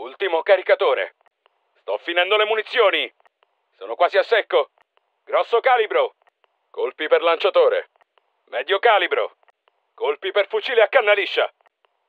Ultimo caricatore. Sto finendo le munizioni. Sono quasi a secco. Grosso calibro. Colpi per lanciatore. Medio calibro. Colpi per fucile a canna liscia.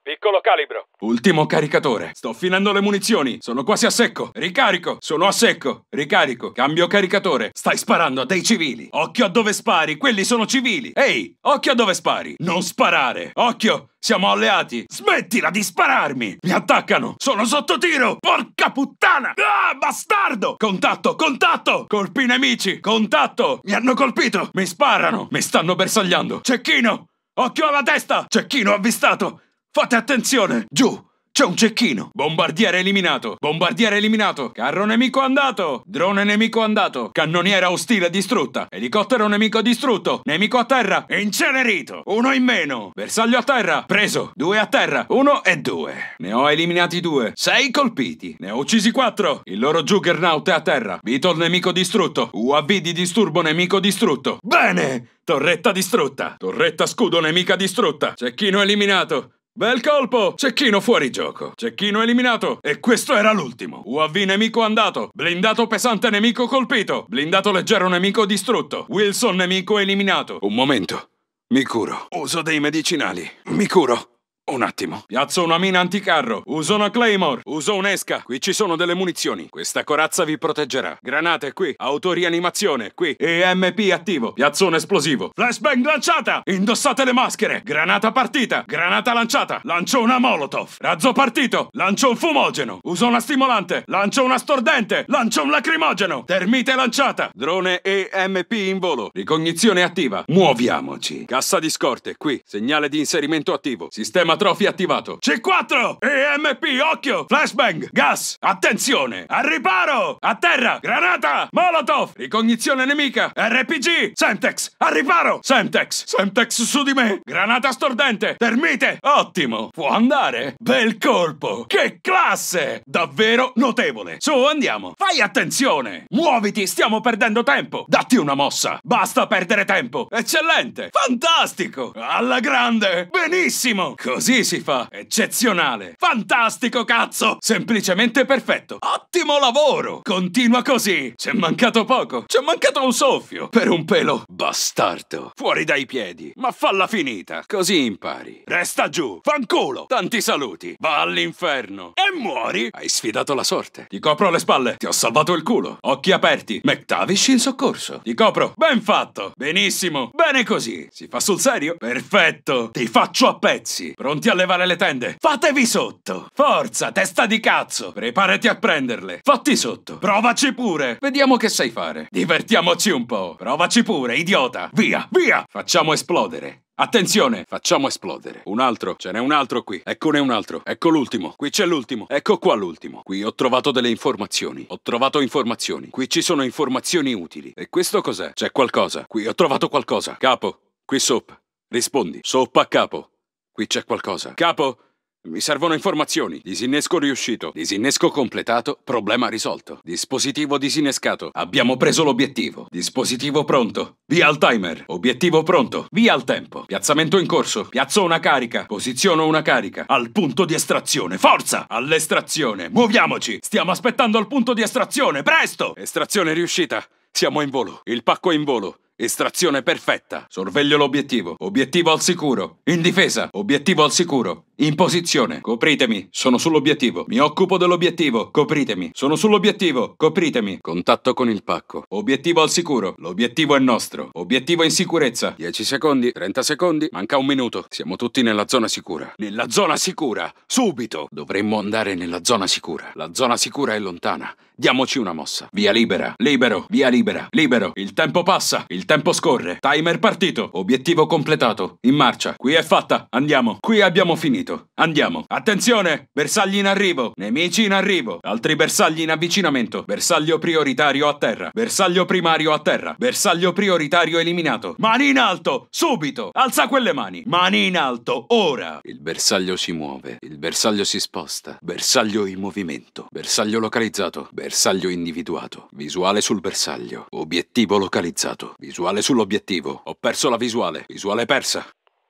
Piccolo calibro. Ultimo caricatore. Sto finendo le munizioni. Sono quasi a secco. Ricarico. Sono a secco. Ricarico. Cambio caricatore. Stai sparando a dei civili. Occhio a dove spari. Quelli sono civili. Ehi, occhio a dove spari. Non sparare. Occhio. Siamo alleati. Smettila di spararmi. Mi attaccano. Sono sotto tiro. Porca puttana. Ah, bastardo. Contatto, contatto. Colpi nemici. Contatto. Mi hanno colpito. Mi sparano. Mi stanno bersagliando. Cecchino. Occhio alla testa. Cecchino avvistato. Fate attenzione! Giù! C'è un cecchino! Bombardiere eliminato! Bombardiere eliminato! Carro nemico andato! Drone nemico andato! Cannoniera ostile distrutta! Elicottero nemico distrutto! Nemico a terra! Incenerito! Uno in meno! Bersaglio a terra! Preso! Due a terra! Uno e due! Ne ho eliminati due! Sei colpiti! Ne ho uccisi quattro! Il loro Juggernaut è a terra! Beetle nemico distrutto! UAV di disturbo nemico distrutto! Bene! Torretta distrutta! Torretta scudo nemica distrutta! Cecchino eliminato! Bel colpo! Cecchino fuori gioco. Cecchino eliminato. E questo era l'ultimo. UAV nemico andato. Blindato pesante nemico colpito. Blindato leggero nemico distrutto. Wilson nemico eliminato. Un momento. Mi curo. Uso dei medicinali. Mi curo. Un attimo. Piazzo una mina anticarro. Uso una Claymore. Uso un'esca. Qui ci sono delle munizioni. Questa corazza vi proteggerà. Granate qui. Autorianimazione qui. EMP attivo. Piazzo un esplosivo. Flashbang lanciata. Indossate le maschere. Granata partita. Granata lanciata. Lancio una Molotov. Razzo partito. Lancio un fumogeno. Uso una stimolante. Lancio una stordente. Lancio un lacrimogeno. Termite lanciata. Drone EMP in volo. Ricognizione attiva. Muoviamoci. Cassa di scorte qui. Segnale di inserimento attivo. Sistema Quadrofi attivato. C4! EMP, occhio! Flashbang! Gas! Attenzione! Al riparo! A terra! Granata! Molotov! Ricognizione nemica! RPG! Sentex! Al riparo! Sentex! Sentex su di me! Granata stordente! Termite! Ottimo! Può andare! Bel colpo! Che classe! Davvero notevole! Su, andiamo! Fai attenzione! Muoviti! Stiamo perdendo tempo! Datti una mossa! Basta perdere tempo! Eccellente! Fantastico! Alla grande! Benissimo! Così Così si fa! Eccezionale! Fantastico, cazzo! Semplicemente perfetto! Ottimo lavoro! Continua così! C'è mancato poco! C'è mancato un soffio! Per un pelo! Bastardo! Fuori dai piedi! Ma falla finita! Così impari! Resta giù! Fanculo! Tanti saluti! Va all'inferno! E muori! Hai sfidato la sorte! Ti copro le spalle! Ti ho salvato il culo! Occhi aperti! McTavish in soccorso! Ti copro! Ben fatto! Benissimo! Bene così! Si fa sul serio? Perfetto! Ti faccio a pezzi! Pro pronti a levare le tende. Fatevi sotto! Forza, testa di cazzo! Preparati a prenderle! Fatti sotto! Provaci pure! Vediamo che sai fare. Divertiamoci un po'. Provaci pure, idiota! Via, via! Facciamo esplodere. Attenzione, facciamo esplodere. Un altro, ce n'è un altro qui. Eccone un altro. Ecco l'ultimo. Qui c'è l'ultimo. Ecco qua l'ultimo. Qui ho trovato delle informazioni. Ho trovato informazioni. Qui ci sono informazioni utili. E questo cos'è? C'è qualcosa. Qui ho trovato qualcosa. Capo, qui sopra. Rispondi. Sopra a capo. Qui c'è qualcosa. Capo, mi servono informazioni. Disinnesco riuscito. Disinnesco completato. Problema risolto. Dispositivo disinnescato. Abbiamo preso l'obiettivo. Dispositivo pronto. Via al timer. Obiettivo pronto. Via al tempo. Piazzamento in corso. Piazzo una carica. Posiziono una carica. Al punto di estrazione. Forza! All'estrazione. Muoviamoci. Stiamo aspettando al punto di estrazione. Presto! Estrazione riuscita. Siamo in volo. Il pacco è in volo. Estrazione perfetta. Sorveglio l'obiettivo. Obiettivo al sicuro. In difesa. Obiettivo al sicuro. In posizione, copritemi, sono sull'obiettivo. Mi occupo dell'obiettivo, copritemi. Sono sull'obiettivo, copritemi. Contatto con il pacco. Obiettivo al sicuro, l'obiettivo è nostro. Obiettivo in sicurezza. 10 secondi, 30 secondi, manca un minuto. Siamo tutti nella zona sicura. Nella zona sicura, subito! Dovremmo andare nella zona sicura. La zona sicura è lontana. Diamoci una mossa. Via libera, libero, via libera, libero. Il tempo passa, il tempo scorre. Timer partito, obiettivo completato. In marcia, qui è fatta, andiamo. Qui abbiamo finito sentito. Andiamo. Attenzione! Bersagli in arrivo! Nemici in arrivo! Altri bersagli in avvicinamento. Bersaglio prioritario a terra. Bersaglio primario a terra. Bersaglio prioritario eliminato. Mani in alto! Subito! Alza quelle mani! Mani in alto! Ora! Il bersaglio si muove. Il bersaglio si sposta. Bersaglio in movimento. Bersaglio localizzato. Bersaglio individuato. Visuale sul bersaglio. Obiettivo localizzato. Visuale sull'obiettivo. Ho perso la visuale. Visuale persa.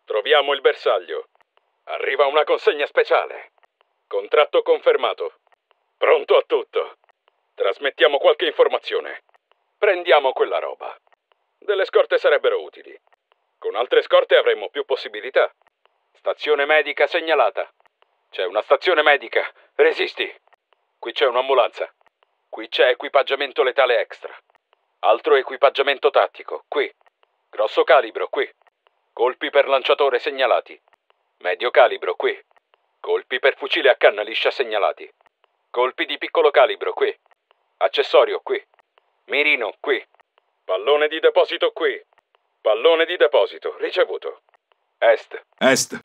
Troviamo il bersaglio. Arriva una consegna speciale. Contratto confermato. Pronto a tutto. Trasmettiamo qualche informazione. Prendiamo quella roba. Delle scorte sarebbero utili. Con altre scorte avremmo più possibilità. Stazione medica segnalata. C'è una stazione medica. Resisti. Qui c'è un'ambulanza. Qui c'è equipaggiamento letale extra. Altro equipaggiamento tattico. Qui. Grosso calibro. Qui. Colpi per lanciatore segnalati. Medio calibro qui. Colpi per fucile a canna liscia segnalati. Colpi di piccolo calibro qui. Accessorio qui. Mirino qui. Pallone di deposito qui. Pallone di deposito ricevuto. Est. Est.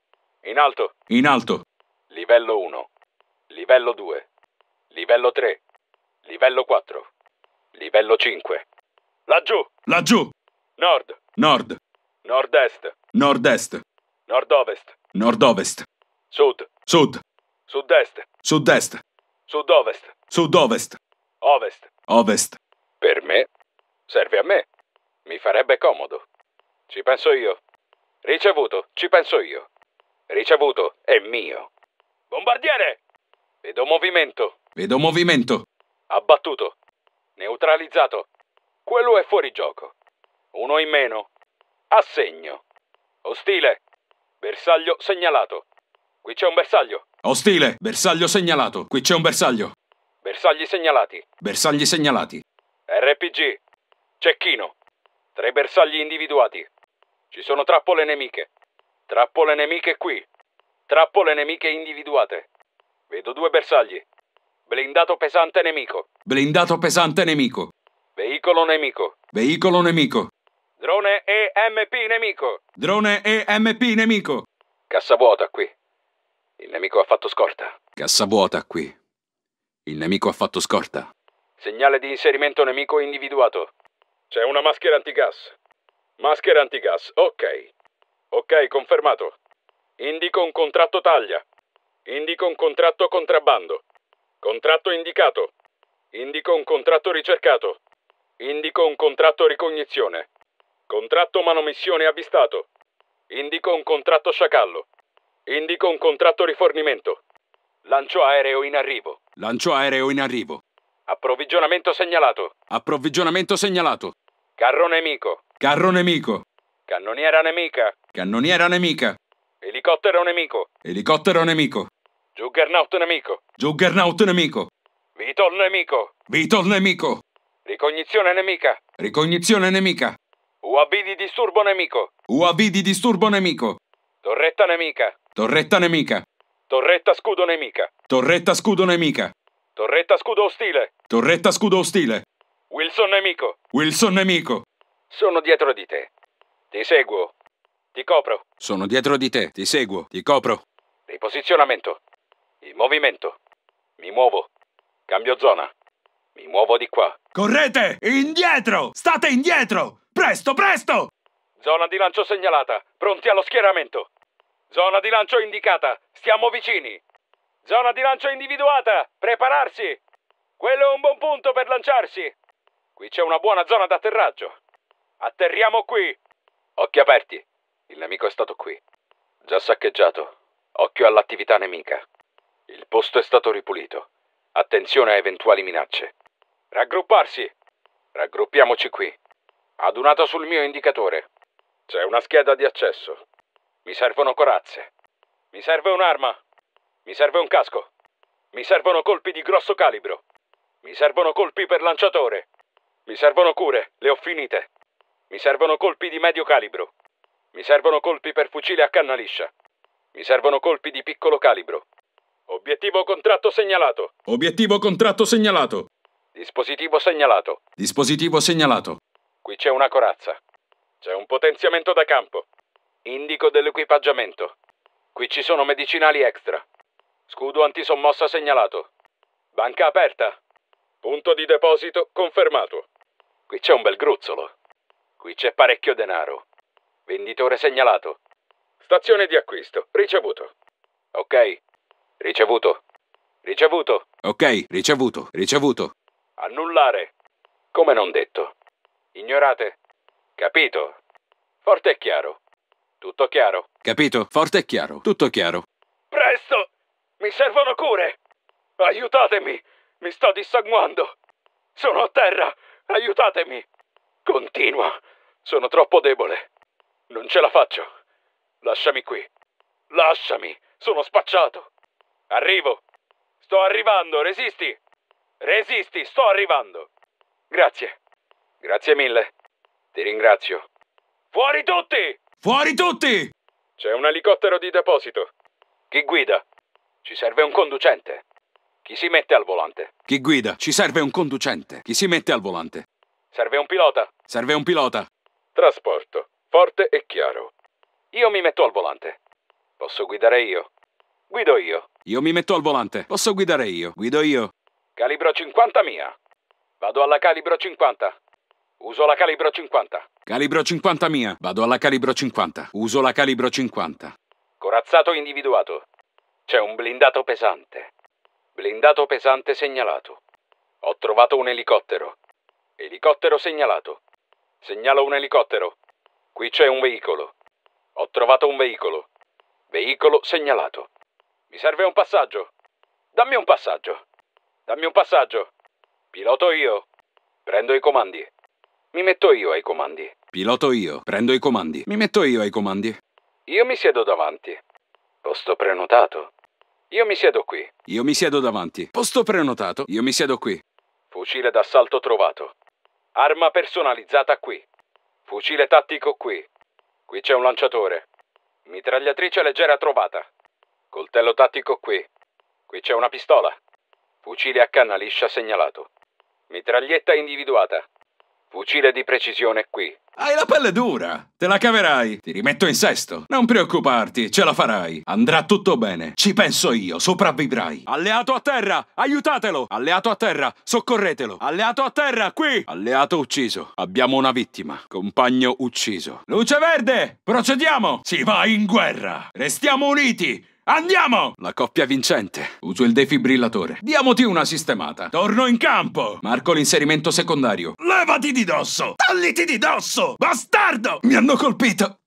In alto. In alto. Livello 1. Livello 2. Livello 3. Livello 4. Livello 5. Laggiù. Laggiù. Nord. Nord. Nord-est. Nord-est. Nord-ovest. Nord-ovest. Sud. Sud. Sud-est. Sud-est. Sud-ovest. Sud-ovest. Ovest. Ovest. Per me? Serve a me. Mi farebbe comodo. Ci penso io. Ricevuto, ci penso io. Ricevuto, è mio. Bombardiere! Vedo movimento. Vedo movimento. Abbattuto. Neutralizzato. Quello è fuori gioco. Uno in meno. Assegno. Ostile. Bersaglio segnalato. Qui c'è un bersaglio. Ostile, bersaglio segnalato. Qui c'è un bersaglio. Bersagli segnalati. Bersagli segnalati. RPG. Cecchino. Tre bersagli individuati. Ci sono trappole nemiche. Trappole nemiche qui. Trappole nemiche individuate. Vedo due bersagli. Blindato pesante nemico. Blindato pesante nemico. Veicolo nemico. Veicolo nemico. Drone EMP nemico. Drone EMP nemico. Cassa vuota qui. Il nemico ha fatto scorta. Cassa vuota qui. Il nemico ha fatto scorta. Segnale di inserimento nemico individuato. C'è una maschera antigas. Maschera antigas, ok. Ok, confermato. Indico un contratto taglia. Indico un contratto contrabbando. Contratto indicato. Indico un contratto ricercato. Indico un contratto ricognizione. Contratto manomissione avvistato. Indico un contratto sciacallo. Indico un contratto rifornimento. Lancio aereo in arrivo. Lancio aereo in arrivo. Approvvigionamento segnalato. Approvvigionamento segnalato. Carro nemico. Carro nemico. Cannoniera nemica. Cannoniera nemica. Elicottero nemico. Elicottero nemico. Juggernaut nemico. Juggernaut nemico. Vitol nemico. Vitol nemico. Ricognizione nemica. Ricognizione nemica. UAV di disturbo nemico. UAV di disturbo nemico. Torretta nemica. Torretta nemica. Torretta scudo nemica. Torretta scudo nemica. Torretta scudo ostile. Torretta scudo ostile. Wilson nemico. Wilson nemico. Sono dietro di te. Ti seguo. Ti copro. Sono dietro di te. Ti seguo. Ti copro. Riposizionamento. In movimento. Mi muovo. Cambio zona. Mi muovo di qua. Correte! Indietro! State indietro! Presto, presto! Zona di lancio segnalata. Pronti allo schieramento. Zona di lancio indicata. Stiamo vicini. Zona di lancio individuata. Prepararsi. Quello è un buon punto per lanciarsi. Qui c'è una buona zona d'atterraggio. Atterriamo qui. Occhi aperti. Il nemico è stato qui. Già saccheggiato. Occhio all'attività nemica. Il posto è stato ripulito. Attenzione a eventuali minacce. Raggrupparsi. Raggruppiamoci qui. Adunato sul mio indicatore. C'è una scheda di accesso. Mi servono corazze. Mi serve un'arma. Mi serve un casco. Mi servono colpi di grosso calibro. Mi servono colpi per lanciatore. Mi servono cure, le ho finite. Mi servono colpi di medio calibro. Mi servono colpi per fucile a canna liscia. Mi servono colpi di piccolo calibro. Obiettivo contratto segnalato. Obiettivo contratto segnalato. Dispositivo segnalato. Dispositivo segnalato. Qui c'è una corazza. C'è un potenziamento da campo. Indico dell'equipaggiamento. Qui ci sono medicinali extra. Scudo antisommossa segnalato. Banca aperta. Punto di deposito confermato. Qui c'è un bel gruzzolo. Qui c'è parecchio denaro. Venditore segnalato. Stazione di acquisto. Ricevuto. Ok. Ricevuto. Ricevuto. Ok, ricevuto, ricevuto. Annullare. Come non detto. Ignorate. Capito? Forte e chiaro. Tutto chiaro. Capito? Forte e chiaro. Tutto chiaro. Presto! Mi servono cure! Aiutatemi! Mi sto dissanguando! Sono a terra! Aiutatemi! Continua! Sono troppo debole! Non ce la faccio! Lasciami qui! Lasciami! Sono spacciato! Arrivo! Sto arrivando! Resisti! Resisti! Sto arrivando! Grazie! Grazie mille. Ti ringrazio. Fuori tutti! Fuori tutti! C'è un elicottero di deposito. Chi guida? Ci serve un conducente. Chi si mette al volante? Chi guida? Ci serve un conducente. Chi si mette al volante? Serve un pilota. Serve un pilota. Trasporto. Forte e chiaro. Io mi metto al volante. Posso guidare io. Guido io. Io mi metto al volante. Posso guidare io. Guido io. Calibro 50 mia. Vado alla calibro 50. Uso la calibro 50. Calibro 50 mia. Vado alla calibro 50. Uso la calibro 50. Corazzato individuato. C'è un blindato pesante. Blindato pesante segnalato. Ho trovato un elicottero. Elicottero segnalato. Segnalo un elicottero. Qui c'è un veicolo. Ho trovato un veicolo. Veicolo segnalato. Mi serve un passaggio. Dammi un passaggio. Dammi un passaggio. Piloto io. Prendo i comandi. Mi metto io ai comandi. Piloto io, prendo i comandi. Mi metto io ai comandi. Io mi siedo davanti. Posto prenotato. Io mi siedo qui. Io mi siedo davanti. Posto prenotato. Io mi siedo qui. Fucile d'assalto trovato. Arma personalizzata qui. Fucile tattico qui. Qui c'è un lanciatore. Mitragliatrice leggera trovata. Coltello tattico qui. Qui c'è una pistola. Fucile a canna liscia segnalato. Mitraglietta individuata. Fucile di precisione qui. Hai la pelle dura, te la caverai. Ti rimetto in sesto. Non preoccuparti, ce la farai. Andrà tutto bene. Ci penso io, sopravvivrai. Alleato a terra, aiutatelo. Alleato a terra, soccorretelo. Alleato a terra, qui. Alleato ucciso. Abbiamo una vittima. Compagno ucciso. Luce verde, procediamo. Si va in guerra. Restiamo uniti. Andiamo! La coppia vincente. Uso il defibrillatore. Diamoti una sistemata. Torno in campo! Marco l'inserimento secondario. Levati di dosso! Togliti di dosso! Bastardo! Mi hanno colpito!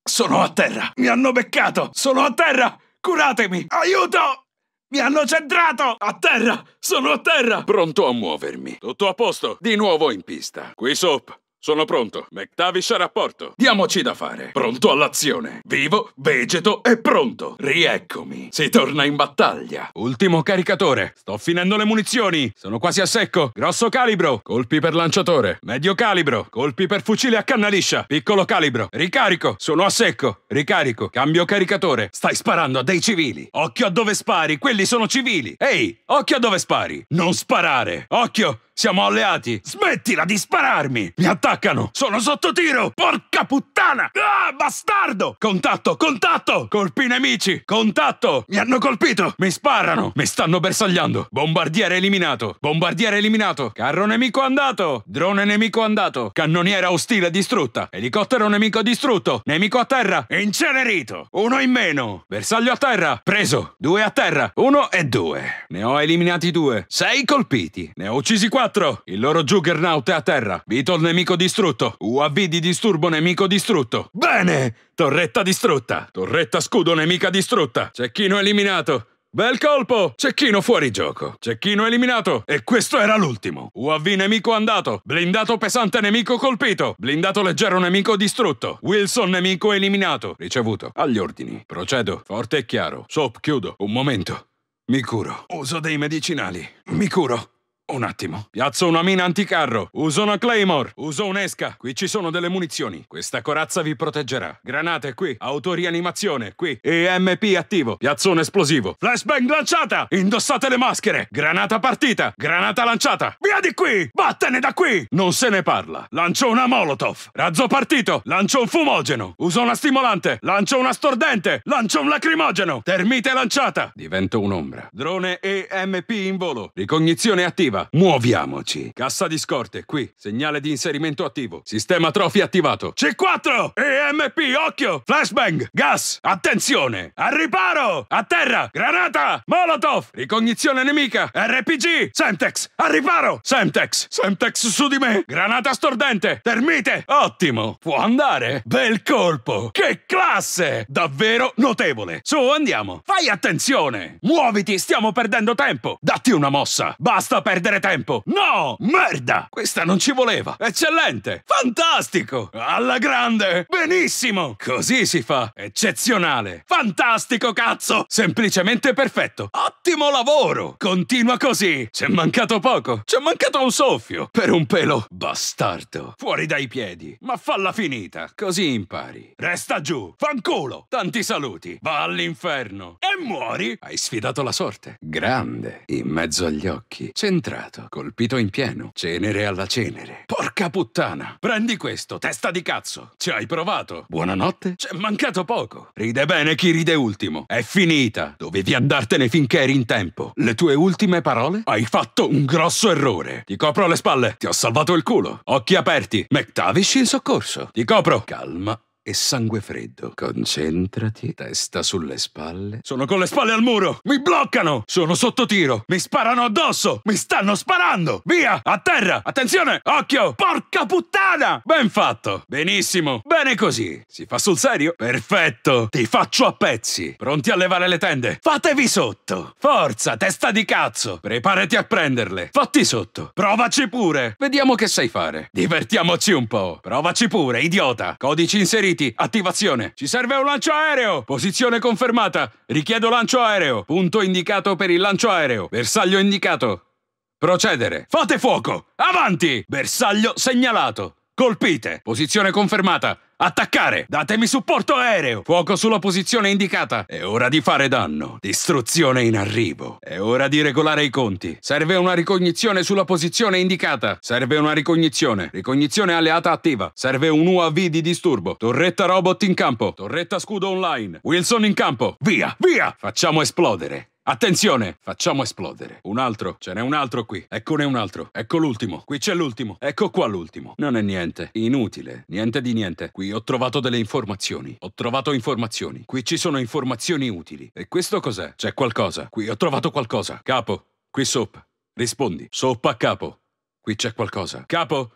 Sono a terra! Mi hanno beccato! Sono a terra! Curatemi! Aiuto! Mi hanno centrato! A terra! Sono a terra! Pronto a muovermi. Tutto a posto! Di nuovo in pista. Qui sopra. Sono pronto. McTavish a rapporto. Diamoci da fare. Pronto all'azione. Vivo, vegeto e pronto. Rieccomi. Si torna in battaglia. Ultimo caricatore. Sto finendo le munizioni. Sono quasi a secco. Grosso calibro. Colpi per lanciatore. Medio calibro. Colpi per fucile a canna liscia. Piccolo calibro. Ricarico. Sono a secco. Ricarico. Cambio caricatore. Stai sparando a dei civili. Occhio a dove spari. Quelli sono civili. Ehi, occhio a dove spari. Non sparare. Occhio. Siamo alleati! Smettila di spararmi! Mi attaccano! Sono sotto tiro! Porca puttana! Ah, bastardo! Contatto, contatto! Colpi nemici! Contatto! Mi hanno colpito! Mi sparano! Mi stanno bersagliando! Bombardiere eliminato! Bombardiere eliminato! Carro nemico andato! Drone nemico andato! Cannoniera ostile distrutta! Elicottero nemico distrutto! Nemico a terra! Incenerito! Uno in meno! Bersaglio a terra! Preso! Due a terra! Uno e due! Ne ho eliminati due! Sei colpiti! Ne ho uccisi quattro! 4. Il loro Juggernaut è a terra. Beetle nemico distrutto. UAV di disturbo nemico distrutto. Bene! Torretta distrutta. Torretta scudo nemica distrutta. Cecchino eliminato. Bel colpo! Cecchino fuori gioco. Cecchino eliminato. E questo era l'ultimo. UAV nemico andato. Blindato pesante nemico colpito. Blindato leggero nemico distrutto. Wilson nemico eliminato. Ricevuto. Agli ordini. Procedo. Forte e chiaro. Soap, chiudo. Un momento. Mi curo. Uso dei medicinali. Mi curo. Un attimo. Piazzo una mina anticarro. Uso una Claymore. Uso un'esca. Qui ci sono delle munizioni. Questa corazza vi proteggerà. Granate qui. Autorianimazione qui. EMP attivo. Piazzo un esplosivo. Flashbang lanciata. Indossate le maschere. Granata partita. Granata lanciata. Via di qui. Vattene da qui. Non se ne parla. Lancio una Molotov. Razzo partito. Lancio un fumogeno. Uso una stimolante. Lancio una stordente. Lancio un lacrimogeno. Termite lanciata. Divento un'ombra. Drone EMP in volo. Ricognizione attiva. Eva, muoviamoci. Cassa di scorte, qui. Segnale di inserimento attivo. Sistema trofi attivato. C4! EMP, occhio! Flashbang! Gas! Attenzione! Al riparo! A terra! Granata! Molotov! Ricognizione nemica! RPG! Semtex! Al riparo! Semtex! Semtex su di me! Granata stordente! Termite! Ottimo! Può andare! Bel colpo! Che classe! Davvero notevole! Su, andiamo! Fai attenzione! Muoviti, stiamo perdendo tempo! Datti una mossa! Basta perdere perdere tempo! No! Merda! Questa non ci voleva! Eccellente! Fantastico! Alla grande! Benissimo! Così si fa! Eccezionale! Fantastico, cazzo! Semplicemente perfetto! Ottimo lavoro! Continua così! C'è mancato poco! C'è mancato un soffio! Per un pelo! Bastardo! Fuori dai piedi! Ma falla finita! Così impari! Resta giù! Fanculo! Tanti saluti! Va all'inferno! E muori! Hai sfidato la sorte! Grande! In mezzo agli occhi! Centrale! incontrato. Colpito in pieno. Cenere alla cenere. Porca puttana! Prendi questo, testa di cazzo! Ci hai provato! Buonanotte? C'è mancato poco! Ride bene chi ride ultimo. È finita! Dovevi andartene finché eri in tempo. Le tue ultime parole? Hai fatto un grosso errore. Ti copro le spalle. Ti ho salvato il culo. Occhi aperti. McTavish in soccorso. Ti copro. Calma e sangue freddo. Concentrati, testa sulle spalle. Sono con le spalle al muro! Mi bloccano! Sono sotto tiro! Mi sparano addosso! Mi stanno sparando! Via! A terra! Attenzione! Occhio! Porca puttana! Ben fatto! Benissimo! Bene così! Si fa sul serio? Perfetto! Ti faccio a pezzi! Pronti a levare le tende? Fatevi sotto! Forza, testa di cazzo! Preparati a prenderle! Fatti sotto! Provaci pure! Vediamo che sai fare! Divertiamoci un po'! Provaci pure, idiota! Codici inseriti! attriti, attivazione. Ci serve un lancio aereo! Posizione confermata. Richiedo lancio aereo. Punto indicato per il lancio aereo. Bersaglio indicato. Procedere. Fate fuoco! Avanti! Bersaglio segnalato. Colpite. Posizione confermata. Attaccare! Datemi supporto aereo! Fuoco sulla posizione indicata! È ora di fare danno! Distruzione in arrivo! È ora di regolare i conti! Serve una ricognizione sulla posizione indicata! Serve una ricognizione! Ricognizione alleata attiva! Serve un UAV di disturbo! Torretta robot in campo! Torretta scudo online! Wilson in campo! Via! Via! Facciamo esplodere! Attenzione! Facciamo esplodere. Un altro, ce n'è un altro qui. Eccone un altro. Ecco l'ultimo. Qui c'è l'ultimo. Ecco qua l'ultimo. Non è niente. Inutile. Niente di niente. Qui ho trovato delle informazioni. Ho trovato informazioni. Qui ci sono informazioni utili. E questo cos'è? C'è qualcosa. Qui ho trovato qualcosa. Capo. Qui sopra. Rispondi. Soppa capo. Qui c'è qualcosa. Capo.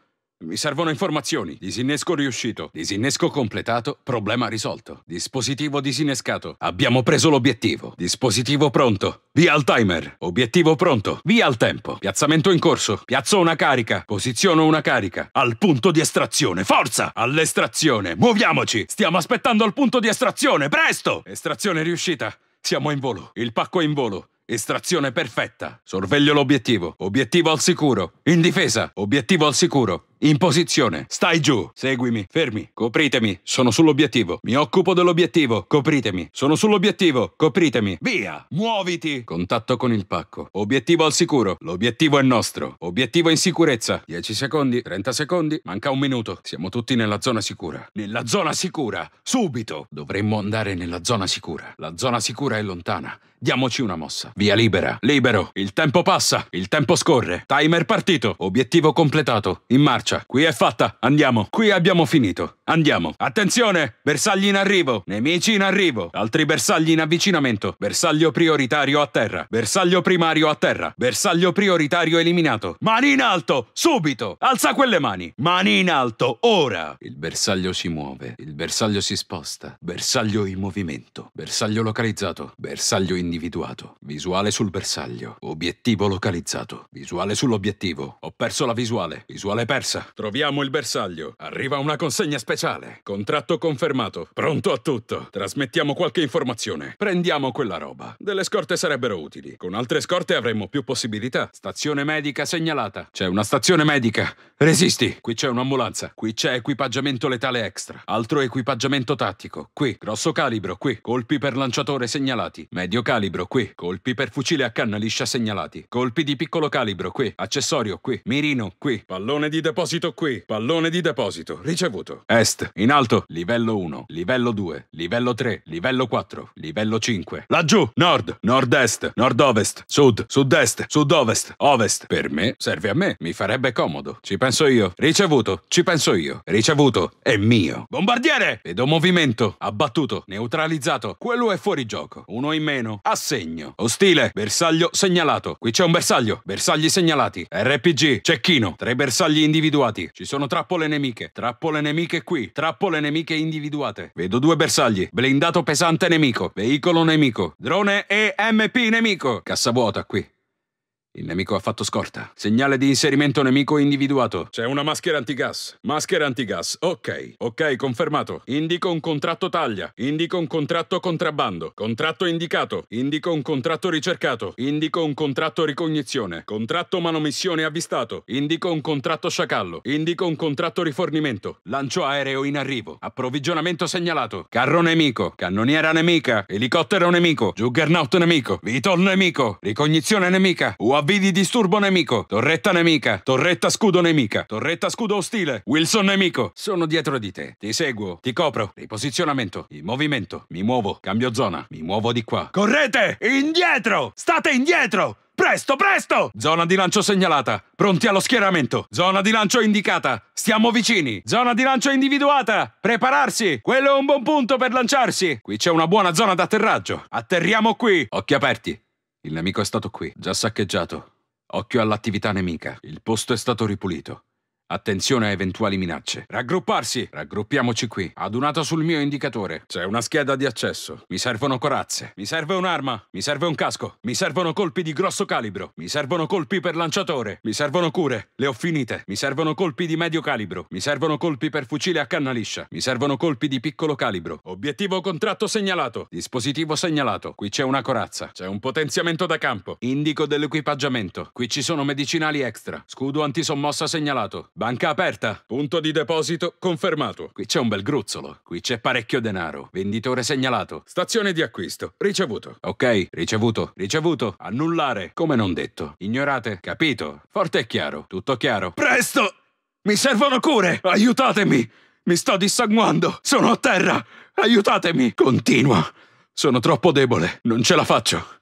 Mi servono informazioni. Disinnesco riuscito. Disinnesco completato. Problema risolto. Dispositivo disinnescato. Abbiamo preso l'obiettivo. Dispositivo pronto. Via al timer. Obiettivo pronto. Via al tempo. Piazzamento in corso. Piazzo una carica. Posiziono una carica. Al punto di estrazione. Forza! All'estrazione. Muoviamoci. Stiamo aspettando al punto di estrazione. Presto! Estrazione riuscita. Siamo in volo. Il pacco è in volo. Estrazione perfetta. Sorveglio l'obiettivo. Obiettivo al sicuro. In difesa. Obiettivo al sicuro. In posizione. Stai giù. Seguimi. Fermi. Copritemi. Sono sull'obiettivo. Mi occupo dell'obiettivo. Copritemi. Sono sull'obiettivo. Copritemi. Via. Muoviti. Contatto con il pacco. Obiettivo al sicuro. L'obiettivo è nostro. Obiettivo in sicurezza. 10 secondi. 30 secondi. Manca un minuto. Siamo tutti nella zona sicura. Nella zona sicura. Subito. Dovremmo andare nella zona sicura. La zona sicura è lontana. Diamoci una mossa. Via libera. Libero. Il tempo passa. Il tempo scorre. Timer partito. Obiettivo completato. In marcia faccia. Qui è fatta, andiamo. Qui abbiamo finito. Andiamo. Attenzione! Bersagli in arrivo. Nemici in arrivo. Altri bersagli in avvicinamento. Bersaglio prioritario a terra. Bersaglio primario a terra. Bersaglio prioritario eliminato. Mani in alto, subito! Alza quelle mani. Mani in alto, ora! Il bersaglio si muove. Il bersaglio si sposta. Bersaglio in movimento. Bersaglio localizzato. Bersaglio individuato. Visuale sul bersaglio. Obiettivo localizzato. Visuale sull'obiettivo. Ho perso la visuale. Visuale persa troviamo il bersaglio. Arriva una consegna speciale. Contratto confermato. Pronto a tutto. Trasmettiamo qualche informazione. Prendiamo quella roba. Delle scorte sarebbero utili. Con altre scorte avremmo più possibilità. Stazione medica segnalata. C'è una stazione medica. Resisti. Qui c'è un'ambulanza. Qui c'è equipaggiamento letale extra. Altro equipaggiamento tattico. Qui. Grosso calibro. Qui. Colpi per lanciatore segnalati. Medio calibro. Qui. Colpi per fucile a canna liscia segnalati. Colpi di piccolo calibro. Qui. Accessorio. Qui. Mirino. Qui. Pallone di deposito Deposito qui. Pallone di deposito. Ricevuto. Est. In alto. Livello 1. Livello 2. Livello 3. Livello 4. Livello 5. Laggiù. Nord. Nord-est. Nord-ovest. Sud. Sud-est. Sud-ovest. Ovest. Per me serve a me. Mi farebbe comodo. Ci penso io. Ricevuto. Ci penso io. Ricevuto. È mio. Bombardiere! Vedo movimento. Abbattuto. Neutralizzato. Quello è fuori gioco. Uno in meno. Assegno. Ostile. Bersaglio segnalato. Qui c'è un bersaglio. Bersagli segnalati. RPG. Cecchino. Tre bersagli individuali individuati. Ci sono trappole nemiche. Trappole nemiche qui. Trappole nemiche individuate. Vedo due bersagli. Blindato pesante nemico. Veicolo nemico. Drone EMP nemico. Cassa vuota qui. Il nemico ha fatto scorta. Segnale di inserimento nemico individuato. C'è una maschera antigas. Maschera antigas. Ok. Ok, confermato. Indico un contratto taglia. Indico un contratto contrabbando. Contratto indicato. Indico un contratto ricercato. Indico un contratto ricognizione. Contratto manomissione avvistato. Indico un contratto sciacallo. Indico un contratto rifornimento. Lancio aereo in arrivo. Approvvigionamento segnalato. Carro nemico. Cannoniera nemica. Elicottero nemico. Juggernaut nemico. Vitol nemico. Ricognizione nemica. UAV avvidi disturbo nemico, torretta nemica, torretta scudo nemica, torretta scudo ostile, Wilson nemico. Sono dietro di te, ti seguo, ti copro, riposizionamento, in movimento, mi muovo, cambio zona, mi muovo di qua. Correte! Indietro! State indietro! Presto, presto! Zona di lancio segnalata. Pronti allo schieramento. Zona di lancio indicata. Stiamo vicini. Zona di lancio individuata. Prepararsi. Quello è un buon punto per lanciarsi. Qui c'è una buona zona d'atterraggio. Atterriamo qui. Occhi aperti. Il nemico è stato qui, già saccheggiato. Occhio all'attività nemica. Il posto è stato ripulito. Attenzione a eventuali minacce. Raggrupparsi! Raggruppiamoci qui. Adunato sul mio indicatore. C'è una scheda di accesso. Mi servono corazze. Mi serve un'arma. Mi serve un casco. Mi servono colpi di grosso calibro. Mi servono colpi per lanciatore. Mi servono cure. Le ho finite. Mi servono colpi di medio calibro. Mi servono colpi per fucile a canna liscia. Mi servono colpi di piccolo calibro. Obiettivo contratto segnalato. Dispositivo segnalato. Qui c'è una corazza. C'è un potenziamento da campo. Indico dell'equipaggiamento. Qui ci sono medicinali extra. Scudo antisommossa segnalato. Banca aperta. Punto di deposito confermato. Qui c'è un bel gruzzolo. Qui c'è parecchio denaro. Venditore segnalato. Stazione di acquisto. Ricevuto. Ok, ricevuto. Ricevuto. Annullare. Come non detto. Ignorate. Capito. Forte e chiaro. Tutto chiaro. Presto! Mi servono cure! Aiutatemi! Mi sto dissanguando! Sono a terra! Aiutatemi! Continua! Sono troppo debole. Non ce la faccio.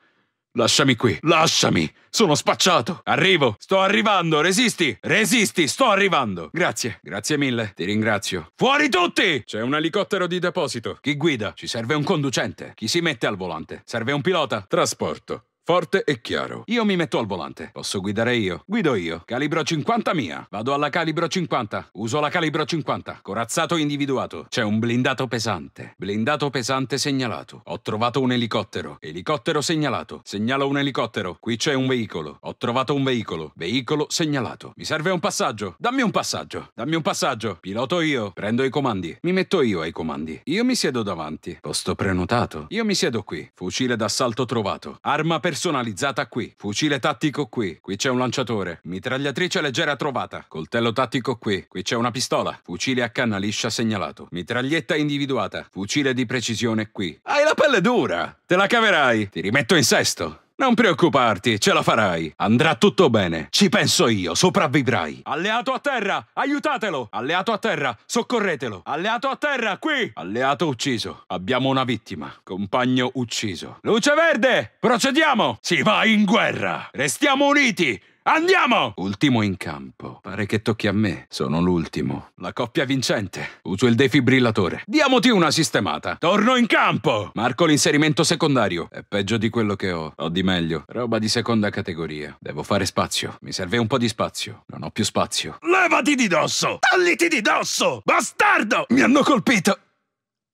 Lasciami qui, lasciami! Sono spacciato! Arrivo! Sto arrivando, resisti! Resisti, sto arrivando! Grazie, grazie mille, ti ringrazio. Fuori tutti! C'è un elicottero di deposito. Chi guida? Ci serve un conducente. Chi si mette al volante? Serve un pilota? Trasporto. Forte e chiaro. Io mi metto al volante. Posso guidare io. Guido io. Calibro 50 mia. Vado alla calibro 50. Uso la calibro 50. Corazzato individuato. C'è un blindato pesante. Blindato pesante segnalato. Ho trovato un elicottero. Elicottero segnalato. Segnalo un elicottero. Qui c'è un veicolo. Ho trovato un veicolo. Veicolo segnalato. Mi serve un passaggio. Dammi un passaggio. Dammi un passaggio. Piloto io. Prendo i comandi. Mi metto io ai comandi. Io mi siedo davanti. Posto prenotato. Io mi siedo qui. Fucile d'assalto trovato. Arma per personalizzata qui, fucile tattico qui, qui c'è un lanciatore, mitragliatrice leggera trovata, coltello tattico qui, qui c'è una pistola, fucile a canna liscia segnalato, mitraglietta individuata, fucile di precisione qui. Hai la pelle dura, te la caverai, ti rimetto in sesto. Non preoccuparti, ce la farai. Andrà tutto bene. Ci penso io, sopravvivrai. Alleato a terra, aiutatelo! Alleato a terra, soccorretelo! Alleato a terra, qui! Alleato ucciso. Abbiamo una vittima. Compagno ucciso. Luce verde! Procediamo! Si va in guerra! Restiamo uniti! Andiamo! Ultimo in campo. Pare che tocchi a me. Sono l'ultimo. La coppia vincente. Uso il defibrillatore. Diamoti una sistemata. Torno in campo! Marco l'inserimento secondario. È peggio di quello che ho. Ho di meglio. Roba di seconda categoria. Devo fare spazio. Mi serve un po' di spazio. Non ho più spazio. Levati di dosso! Togliti di dosso! Bastardo! Mi hanno colpito!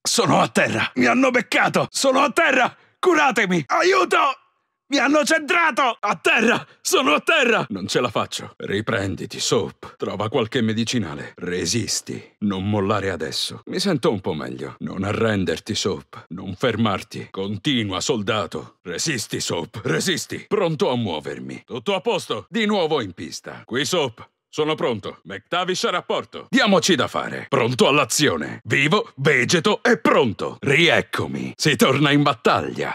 Sono a terra! Mi hanno beccato! Sono a terra! Curatemi! Aiuto! Mi hanno centrato! A terra! Sono a terra! Non ce la faccio. Riprenditi, Soap. Trova qualche medicinale. Resisti. Non mollare adesso. Mi sento un po' meglio. Non arrenderti, Soap. Non fermarti. Continua, soldato. Resisti, Soap. Resisti. Pronto a muovermi. Tutto a posto. Di nuovo in pista. Qui, Soap. Sono pronto. McTavish a rapporto. Diamoci da fare. Pronto all'azione. Vivo, vegeto e pronto. Rieccomi. Si torna in battaglia.